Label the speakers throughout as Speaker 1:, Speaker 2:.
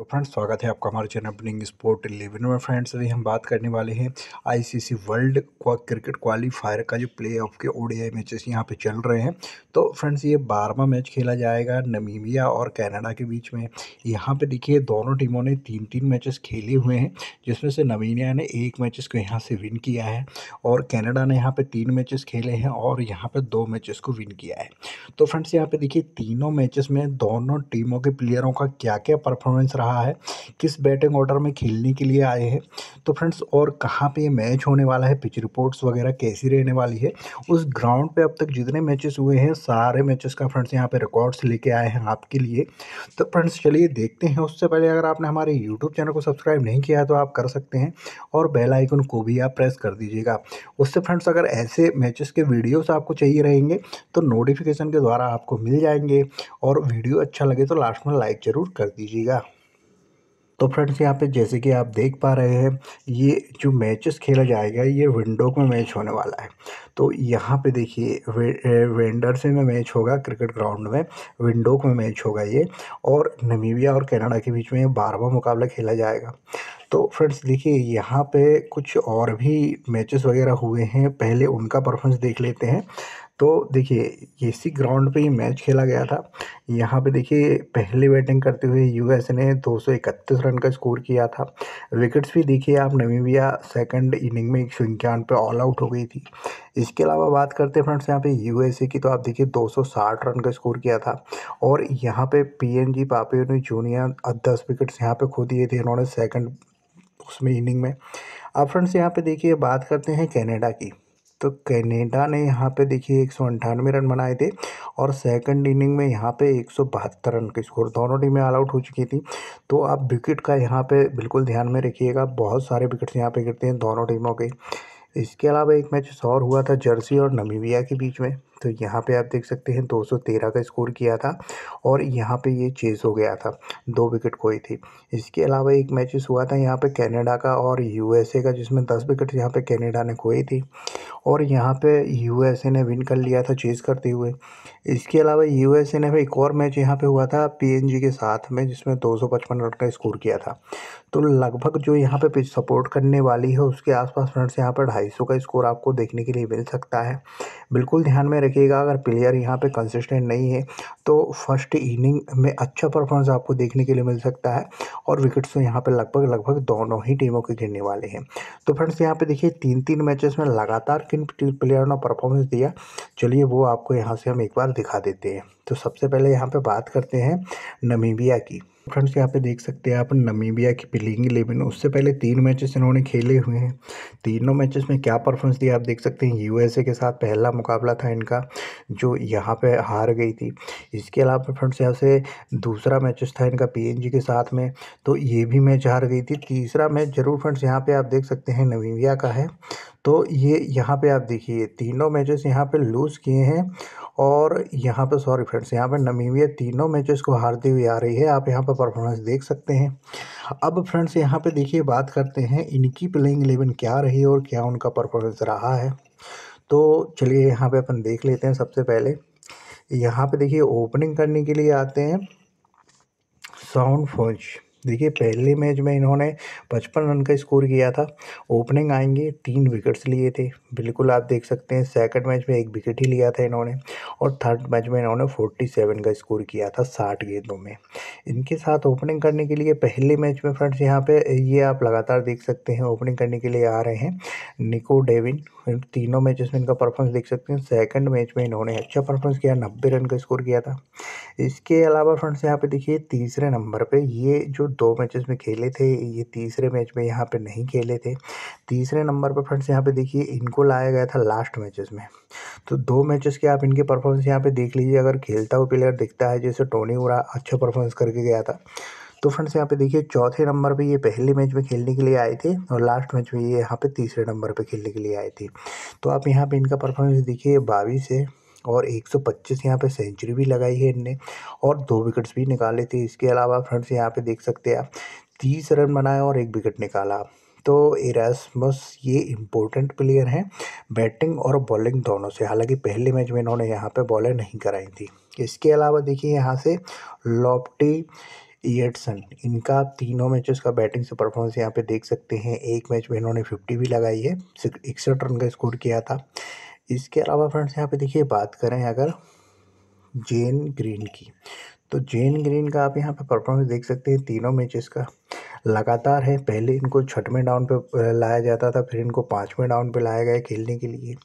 Speaker 1: तो फ्रेंड्स स्वागत है आपका हमारे चैनल अपनिंग स्पोर्ट इलेवन में फ्रेंड्स अभी हम बात करने वाले हैं आईसीसी वर्ल्ड क्रिकेट क्वालिफायर का जो प्ले ऑफ के ओडीआई मैचेस यहाँ पे चल रहे हैं तो फ्रेंड्स ये बारहवा मैच खेला जाएगा नमीबिया और कनाडा के बीच में यहाँ पे देखिए दोनों टीमों ने तीन तीन मैचेस खेले हुए हैं जिसमें से नमीबिया ने एक मैचेस को यहाँ से विन किया है और कैनेडा ने यहाँ पर तीन मैचेस खेले हैं और यहाँ पर दो मैचेस को विन किया है तो फ्रेंड्स यहाँ पर देखिए तीनों मैचेस में दोनों टीमों के प्लेयरों का क्या क्या परफॉर्मेंस रहा रहा है किस बैटिंग ऑर्डर में खेलने के लिए आए हैं तो फ्रेंड्स और कहाँ पे मैच होने वाला है पिच रिपोर्ट्स वगैरह कैसी रहने वाली है उस ग्राउंड पे अब तक जितने मैचेस हुए हैं सारे मैचेस का फ्रेंड्स यहाँ पे रिकॉर्ड्स लेके आए हैं आपके लिए तो फ्रेंड्स चलिए देखते हैं उससे पहले अगर आपने हमारे यूट्यूब चैनल को सब्सक्राइब नहीं किया तो आप कर सकते हैं और बेल आइकन को भी आप प्रेस कर दीजिएगा उससे फ्रेंड्स अगर ऐसे मैचेस के वीडियोस आपको चाहिए रहेंगे तो नोटिफिकेशन के द्वारा आपको मिल जाएंगे और वीडियो अच्छा लगे तो लास्ट में लाइक ज़रूर कर दीजिएगा तो फ्रेंड्स यहाँ पे जैसे कि आप देख पा रहे हैं ये जो मैचेस खेला जाएगा ये विंडो में मैच होने वाला है तो यहाँ पे देखिए वे, वेंडरसे में मैच होगा क्रिकेट ग्राउंड में विंडोक में मैच होगा ये और नमीबिया और कनाडा के बीच में बारहवा मुकाबला खेला जाएगा तो फ्रेंड्स देखिए यहाँ पे कुछ और भी मैचेस वगैरह हुए हैं पहले उनका परफॉर्मेंस देख लेते हैं तो देखिए इसी ग्राउंड पे ये मैच खेला गया था यहाँ पे देखिए पहले बैटिंग करते हुए यूएस ने दो रन का स्कोर किया था विकेट्स भी देखिए आप नवीबिया सेकंड इनिंग में एक सौ इक्यावन पर ऑल आउट हो गई थी इसके अलावा बात करते हैं फ्रेंड्स यहाँ पे यूएसए की तो आप देखिए 260 रन का स्कोर किया था और यहाँ पे पीएनजी पापियो ने जूनियर दस विकेट्स यहाँ पर खो दिए थे इन्होंने सेकेंड उसमें इनिंग में अब फ्रेंड्स यहाँ पर देखिए बात करते हैं कैनेडा की तो कैनेडा ने यहाँ पे देखिए एक सौ अंठानवे रन बनाए थे और सेकंड इनिंग में यहाँ पे एक सौ बहत्तर रन के स्कोर दोनों टीमें ऑल आउट हो चुकी थी तो आप विकेट का यहाँ पे बिल्कुल ध्यान में रखिएगा बहुत सारे विकेट्स यहाँ पे गिरते हैं दोनों टीमों के इसके अलावा एक मैच और हुआ था जर्सी और नमीबिया के बीच में तो यहाँ पे आप देख सकते हैं 213 का स्कोर किया था और यहाँ पे ये चेज़ हो गया था दो विकेट खोई थी इसके अलावा एक मैचेस हुआ था यहाँ पे कनाडा का और यूएसए का जिसमें 10 विकेट यहाँ पे कनाडा ने खोई थी और यहाँ पे यूएसए ने विन कर लिया था चेज़ करते हुए इसके अलावा यू ने भी एक और मैच यहाँ पर हुआ था पी के साथ में जिसमें दो रन का स्कोर किया था तो लगभग जो यहाँ पर पिच सपोर्ट करने वाली है उसके आसपास रन यहाँ पर ढाई का स्कोर आपको देखने के लिए मिल सकता है बिल्कुल ध्यान में કેગાગર પ્લેયર યહા પે કન્સિસ્ટન્ટ નહીં હે તો ફર્સ્ટ ઇનિંગ મે અચ્છા પરફોર્મન્સ આપકો દેખને કે લિયે મિલ સકતા હે ઓર વિકેટ્સ તો યહા પે લગભગ લગભગ દોનો હી ટીમો કે गिरને વાલે હે તો ફ્રેન્ડ્સ યહા પે દેખिए 3-3 મેચેસ મે લગાતાર કન્ફિડિબલ પ્લેયર નો પરફોર્મન્સ દિયા ચલીએ વો આપકો યહા સે હમ એકવાર દિખા દેતે હે તો સબસે પહેલે યહા પે વાત karte હે નમીબિયા કી फ्रेंड्स यहाँ पे देख सकते हैं आप नमीबिया की प्लेइंग इलेवन उससे पहले तीन मैचेस इन्होंने खेले हुए हैं तीनों मैचेस में क्या परफॉर्मेंस दिया आप देख सकते हैं यूएसए के साथ पहला मुकाबला था इनका जो यहाँ पे हार गई थी इसके अलावा फ्रेंड्स यहाँ से दूसरा मैचेस था इनका पी के साथ में तो ये भी मैच हार गई थी तीसरा मैच जरूर फ्रेंड्स यहाँ पर आप देख सकते हैं नमीबिया का है तो ये यहाँ पे आप देखिए तीनों मैचेस यहाँ पे लूज़ किए हैं और यहाँ पे सॉरी फ्रेंड्स यहाँ पे नमीवी तीनों मैचेस को हारती हुई आ रही है आप यहाँ पर परफॉर्मेंस देख सकते हैं अब फ्रेंड्स यहाँ पे देखिए बात करते हैं इनकी प्लेइंग एलेवन क्या रही और क्या उनका परफॉर्मेंस रहा है तो चलिए यहाँ पर अपन देख लेते हैं सबसे पहले यहाँ पर देखिए ओपनिंग करने के लिए आते हैं साउंड फोज देखिए पहले मैच में इन्होंने पचपन रन का स्कोर किया था ओपनिंग आएंगे तीन विकेट्स लिए थे बिल्कुल आप देख सकते हैं सेकंड मैच में एक विकेट ही लिया था इन्होंने और थर्ड मैच में इन्होंने 47 का स्कोर किया था 60 गेंदों में इनके साथ ओपनिंग करने के लिए पहले मैच में फ्रेंड्स यहाँ पे ये आप लगातार देख सकते हैं ओपनिंग करने के लिए आ रहे हैं निको डेविन तीनों मैचेस में इनका परफॉर्मेंस देख सकते हैं सेकंड मैच में इन्होंने अच्छा परफॉर्मेंस किया नब्बे रन का स्कोर किया था इसके अलावा फ्रेंड्स यहाँ पे देखिए तीसरे नंबर पे ये जो दो मैचेस में खेले थे ये तीसरे मैच में यहाँ पे नहीं खेले थे तीसरे नंबर पर फ्रेंड्स यहाँ पे देखिए इनको लाया गया था लास्ट मैचेस में तो दो मैचेस के आप इनके परफॉर्मेंस यहाँ पे देख लीजिए अगर खेलता हुआ प्लेयर दिखता है जैसे टोनी उरा अच्छा परफॉर्मेंस करके गया था तो फ्रेंड्स यहाँ पे देखिए चौथे नंबर पे ये पहले मैच में खेलने के लिए आए थे और लास्ट मैच में ये यहाँ पे तीसरे नंबर पे खेलने के लिए आए थे तो आप यहाँ पे इनका परफॉर्मेंस देखिए बाईस है और 125 यहाँ पे सेंचुरी भी लगाई है इनने और दो विकेट्स भी निकाले थे इसके अलावा फ्रेंड्स यहाँ पे देख सकते हैं आप तीस रन बनाए और एक विकेट निकाला तो इरासमस ये इम्पोर्टेंट प्लेयर हैं बैटिंग और बॉलिंग दोनों से हालांकि पहले मैच में इन्होंने यहाँ पर बॉलिंग नहीं कराई थी इसके अलावा देखिए यहाँ से लॉपटी एडसन इनका तीनों मैचेस का बैटिंग से परफॉर्मेंस यहाँ पे देख सकते हैं एक मैच में इन्होंने फिफ्टी भी लगाई है इकसठ रन का स्कोर किया था इसके अलावा फ्रेंड्स यहाँ पे देखिए बात करें अगर जेन ग्रीन की तो जेन ग्रीन का आप यहाँ पे परफॉर्मेंस देख सकते हैं तीनों मैचेस का लगातार है पहले इनको छठवें डाउन पे लाया जाता था फिर इनको पाँचवें डाउन पे लाया गया खेलने के लिए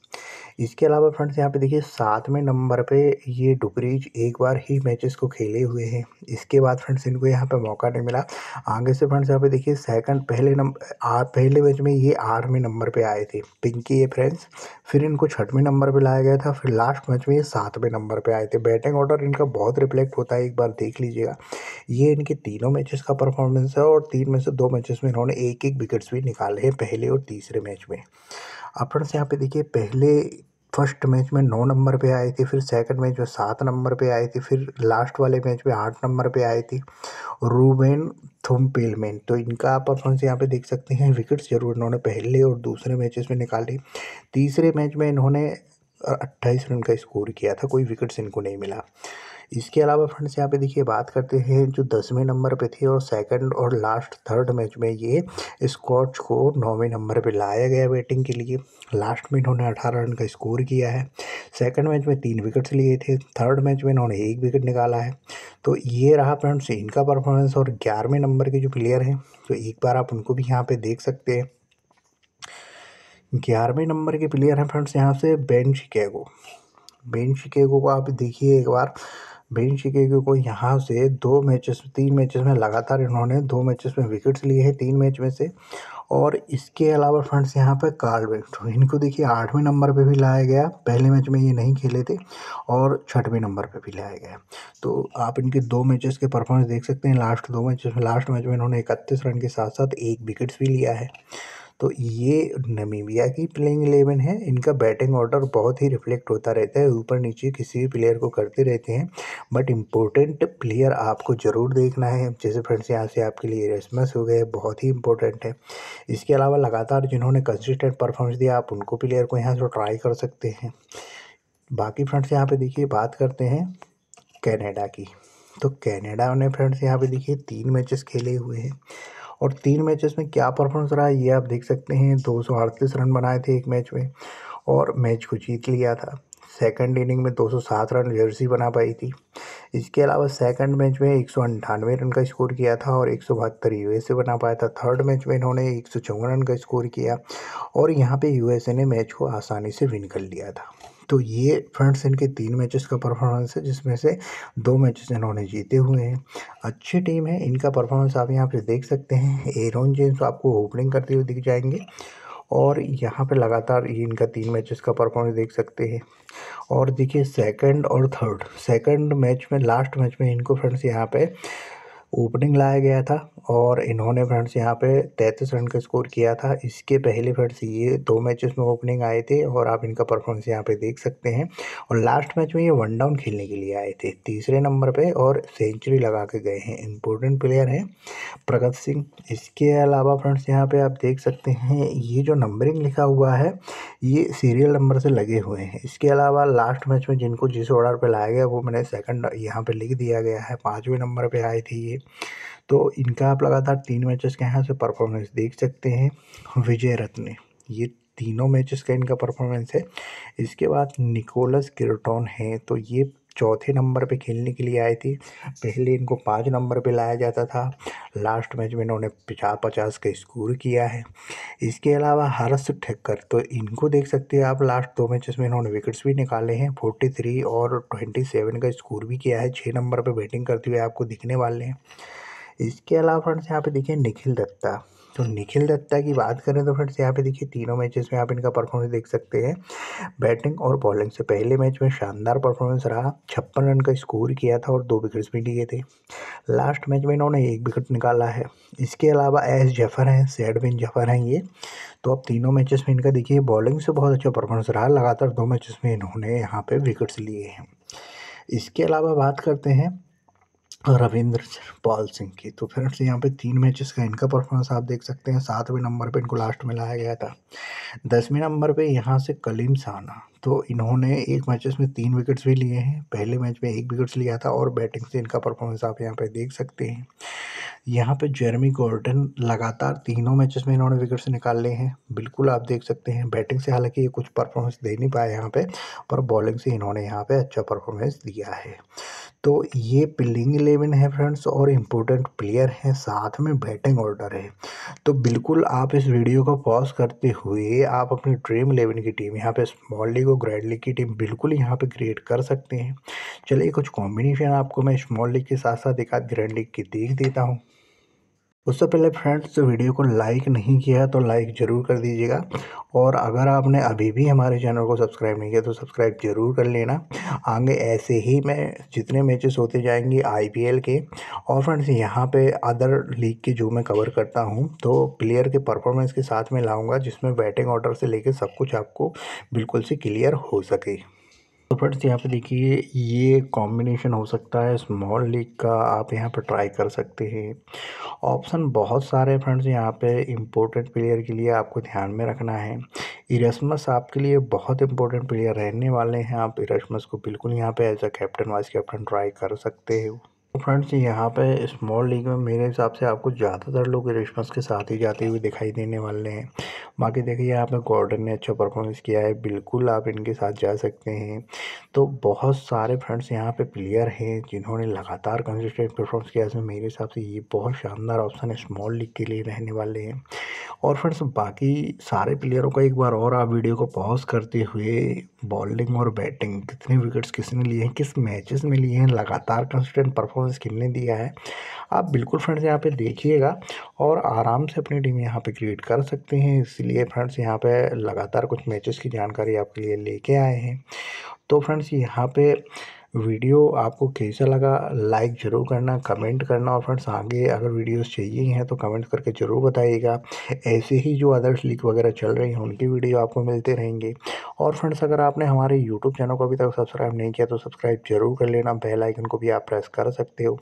Speaker 1: इसके अलावा फ्रेंड्स यहाँ पे देखिए सातवें नंबर पे ये डुबरीज एक बार ही मैचेस को खेले हुए हैं इसके बाद फ्रेंड्स इनको यहाँ पे मौका नहीं मिला आगे से फ्रेंड्स यहाँ पे देखिए सेकंड पहले नंबर पहले मैच में ये आठवें नंबर पे आए थे पिंकी ये फ्रेंड्स फिर इनको छठवें नंबर पर लाया गया था फिर लास्ट मैच में ये सातवें नंबर पर आए थे बैटिंग ऑर्डर इनका बहुत रिफ्लेक्ट होता है एक बार देख लीजिएगा ये इनके तीनों मैचेस का परफॉर्मेंस है और तीन में से दो मैचेस में इन्होंने एक एक विकेट्स भी निकाले हैं पहले और तीसरे मैच में अपनस यहाँ पे देखिए पहले फर्स्ट मैच में नौ नंबर पे आई थी फिर सेकंड मैच में सात नंबर पे आई थी फिर लास्ट वाले मैच में आठ नंबर पे आई थी रूबेन पेलमेन तो इनका परफॉर्मेंस यहाँ पे देख सकते हैं विकेट्स जरूर इन्होंने पहले और दूसरे मैचेस में निकाली तीसरे मैच में इन्होंने अट्ठाईस रन का स्कोर किया था कोई विकेट्स इनको नहीं मिला इसके अलावा फ्रेंड्स यहाँ पे देखिए बात करते हैं जो दसवें नंबर पे थे और सेकंड और लास्ट थर्ड मैच में ये स्कॉच को नौवें नंबर पे लाया गया बैटिंग के लिए लास्ट में इन्होंने अठारह रन का स्कोर किया है सेकंड मैच में तीन विकेट्स लिए थे थर्ड मैच में इन्होंने एक विकेट निकाला है तो ये रहा फ्रेंड्स इनका परफॉर्मेंस और ग्यारहवें नंबर के जो प्लेयर हैं तो एक बार आप उनको भी यहाँ पर देख सकते हैं ग्यारहवें नंबर के प्लेयर हैं फ्रेंड्स यहाँ से बेन शिकेगो बेन शिकेगो को आप देखिए एक बार बेन शिकेगी को यहाँ से दो मैचेस तीन मैचेस में लगातार इन्होंने दो मैचेस में विकेट्स लिए हैं तीन मैच में से और इसके अलावा फ्रेंड्स यहाँ पर कार्ल बेक्ट तो इनको देखिए आठवें नंबर पे भी लाया गया पहले मैच में ये नहीं खेले थे और छठवें नंबर पे भी लाया गया तो आप इनके दो मैचेस के परफॉर्मेंस देख सकते हैं लास्ट दो मैचेस में लास्ट मैच में इन्होंने इकतीस रन के साथ साथ एक विकेट्स भी लिया है तो ये नमीबिया की प्लेइंग एलेवन है इनका बैटिंग ऑर्डर बहुत ही रिफ्लेक्ट होता रहता है ऊपर नीचे किसी भी प्लेयर को करते रहते हैं बट इम्पोर्टेंट प्लेयर आपको ज़रूर देखना है जैसे फ्रेंड्स यहाँ से आपके लिए रेसमस हो गए बहुत ही इंपॉर्टेंट है इसके अलावा लगातार जिन्होंने कंसिस्टेंट परफॉर्मेंस दिया आप उनको प्लेयर को यहाँ से ट्राई कर सकते हैं बाकी फ्रेंड्स यहाँ पे देखिए बात करते हैं कनाडा की तो कनाडा ने फ्रेंड्स यहाँ पे देखिए तीन मैचेस खेले हुए हैं और तीन मैचेस में क्या परफॉर्मेंस रहा है ये आप देख सकते हैं दो रन बनाए थे एक मैच में और मैच को जीत लिया था सेकंड इनिंग में 207 रन जर्सी बना पाई थी इसके अलावा सेकंड मैच में एक रन का स्कोर किया था और एक सौ यूएसए बना पाया था थर्ड मैच में इन्होंने एक रन का स्कोर किया और यहाँ पे यूएसए ने मैच को आसानी से विन कर लिया था तो ये फ्रेंड्स इनके तीन मैचेस का परफॉर्मेंस है जिसमें से दो मैचेस इन्होंने जीते हुए हैं अच्छी टीम है इनका परफॉर्मेंस आप यहाँ पे देख सकते हैं एरोन जेम्स आपको ओपनिंग करते हुए दिख जाएंगे और यहाँ पे लगातार ये इनका तीन मैचेस का परफॉर्मेंस देख सकते हैं और देखिए सेकंड और थर्ड सेकंड मैच में लास्ट मैच में इनको फ्रेंड्स यहाँ पे ओपनिंग लाया गया था और इन्होंने फ्रेंड्स यहाँ पे तैंतीस रन का स्कोर किया था इसके पहले फ्रेंड्स ये दो मैचेस में ओपनिंग आए थे और आप इनका परफॉर्मेंस यहाँ पे देख सकते हैं और लास्ट मैच में ये वन डाउन खेलने के लिए आए थे तीसरे नंबर पे और सेंचुरी लगा के गए हैं इम्पोर्टेंट प्लेयर हैं प्रगत सिंह इसके अलावा फ्रेंड्स यहाँ पर आप देख सकते हैं ये जो नंबरिंग लिखा हुआ है ये सीरियल नंबर से लगे हुए हैं इसके अलावा लास्ट मैच में जिनको जिस ऑर्डर पर लाया गया वो मैंने सेकेंड यहाँ पर लिख दिया गया है पाँचवें नंबर पर आए थे ये लिए तो इनका आप लगातार तीन मैचेस के यहाँ से परफॉर्मेंस देख सकते हैं विजय रत्न ये तीनों मैचेस का इनका परफॉर्मेंस है इसके बाद निकोलस किरटोन है तो ये चौथे नंबर पे खेलने के लिए आई थी पहले इनको पाँच नंबर पे लाया जाता था लास्ट मैच में इन्होंने पचास पचास का स्कोर किया है इसके अलावा हर्ष ठक्कर तो इनको देख सकते हैं आप लास्ट दो मैचेस में इन्होंने विकेट्स भी निकाले हैं फोर्टी थ्री और ट्वेंटी सेवन का स्कोर भी किया है छः नंबर पर बैटिंग करते हुए आपको दिखने वाले हैं इसके अलावा फ्रेंड्स यहाँ पे देखिए निखिल दत्ता तो निखिल दत्ता की बात करें तो फ्रेंड्स यहाँ पे देखिए तीनों मैचेस में आप इनका परफॉर्मेंस देख सकते हैं बैटिंग और बॉलिंग से पहले मैच में शानदार परफॉर्मेंस रहा छप्पन रन का स्कोर किया था और दो विकेट्स भी लिए थे लास्ट मैच में इन्होंने एक विकेट निकाला है इसके अलावा एस जफर हैं सैड जफर हैं ये तो अब तीनों मैचेस में इनका देखिए बॉलिंग से बहुत अच्छा परफॉर्मेंस रहा लगातार दो मैचेस में इन्होंने यहाँ पर विकेट्स लिए हैं इसके अलावा बात करते हैं रविंद्र पाल सिंह की तो फ्रेंड्स यहाँ पे तीन मैचेस का इनका परफॉर्मेंस आप देख सकते हैं सातवें नंबर पे इनको लास्ट में लाया गया था दसवें नंबर पे यहाँ से कलीम साना तो इन्होंने एक मैचेस में तीन विकेट्स भी लिए हैं पहले मैच में एक विकेट्स लिया था और बैटिंग से इनका परफॉर्मेंस आप यहाँ पे देख सकते हैं यहाँ पे जेरमी गॉर्डन लगातार तीनों मैचेस में इन्होंने विकेट्स लिए हैं बिल्कुल आप देख सकते हैं बैटिंग से हालांकि ये कुछ परफॉर्मेंस दे नहीं पाए यहाँ पे पर बॉलिंग से इन्होंने यहाँ पे अच्छा परफॉर्मेंस दिया है तो ये प्लेइंग इलेवन है फ्रेंड्स और इम्पोर्टेंट प्लेयर हैं साथ में बैटिंग ऑर्डर है तो बिल्कुल आप इस वीडियो को पॉज करते हुए आप अपनी ड्रीम इलेवन की टीम यहाँ पे स्मॉल लीग और ग्रैंड लीग की टीम बिल्कुल यहाँ पे क्रिएट कर सकते हैं चलिए कुछ कॉम्बिनेशन आपको मैं स्मॉल लीग के साथ साथ एक आध ग्रैंड लीग की देख देता हूँ उससे पहले फ्रेंड्स वीडियो तो को लाइक नहीं किया तो लाइक ज़रूर कर दीजिएगा और अगर आपने अभी भी हमारे चैनल को सब्सक्राइब नहीं किया तो सब्सक्राइब ज़रूर कर लेना आगे ऐसे ही में जितने मैचेस होते जाएंगे आईपीएल के और फ्रेंड्स यहाँ पे अदर लीग के जो मैं कवर करता हूँ तो प्लेयर के परफॉर्मेंस के साथ में लाऊँगा जिसमें बैटिंग ऑर्डर से लेकर सब कुछ आपको बिल्कुल से क्लियर हो सके तो फ्रेंड्स यहाँ पे देखिए ये कॉम्बिनेशन हो सकता है स्मॉल लीग का आप यहाँ पर ट्राई कर सकते हैं ऑप्शन बहुत सारे हैं फ्रेंड्स यहाँ पे इम्पोर्टेंट प्लेयर के लिए आपको ध्यान में रखना है इरसमस आपके लिए बहुत इंपॉर्टेंट प्लेयर रहने वाले हैं आप इरसमस को बिल्कुल यहाँ पे as a captain vice captain try कर सकते हो तो फ्रेंड्स यहाँ पे स्मॉल लीग में मेरे हिसाब से आपको ज़्यादातर लोग रिश्मस के साथ ही जाते हुए दिखाई देने वाले हैं बाकी देखिए यहाँ पे गॉर्डन ने अच्छा परफॉर्मेंस किया है बिल्कुल आप इनके साथ जा सकते हैं तो बहुत सारे फ्रेंड्स यहाँ पे प्लेयर हैं जिन्होंने लगातार कंसिस्टेंट परफॉर्मेंस किया इसमें मेरे हिसाब से ये बहुत शानदार ऑप्शन है स्मॉल लीग के लिए रहने वाले हैं और फ्रेंड्स बाकी सारे प्लेयरों का एक बार और आप वीडियो को पॉज करते हुए बॉलिंग और बैटिंग कितने विकेट्स किसने लिए हैं किस मैचेस में लिए हैं लगातार कंसिस्टेंट परफॉर्मेंस उस स्किल ने दिया है आप बिल्कुल फ्रेंड्स यहाँ पे देखिएगा और आराम से अपनी टीम यहाँ पे क्रिएट कर सकते हैं इसलिए फ्रेंड्स यहाँ पे लगातार कुछ मैचेस की जानकारी आपके लिए लेके आए हैं तो फ्रेंड्स यहाँ पे वीडियो आपको कैसा लगा लाइक ज़रूर करना कमेंट करना और फ्रेंड्स आगे अगर वीडियोस चाहिए हैं तो कमेंट करके ज़रूर बताइएगा ऐसे ही जो अदर्स लीक वगैरह चल रही हैं उनकी वीडियो आपको मिलते रहेंगे और फ्रेंड्स अगर आपने हमारे यूट्यूब चैनल को अभी तक सब्सक्राइब नहीं किया तो सब्सक्राइब जरूर कर लेना बेल आइकन को भी आप प्रेस कर सकते हो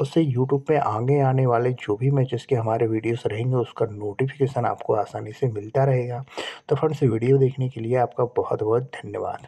Speaker 1: उससे यूट्यूब पर आगे आने वाले जो भी मैचेस के हमारे वीडियोस रहेंगे उसका नोटिफिकेशन आपको आसानी से मिलता रहेगा तो फ्रेंड्स वीडियो देखने के लिए आपका बहुत बहुत धन्यवाद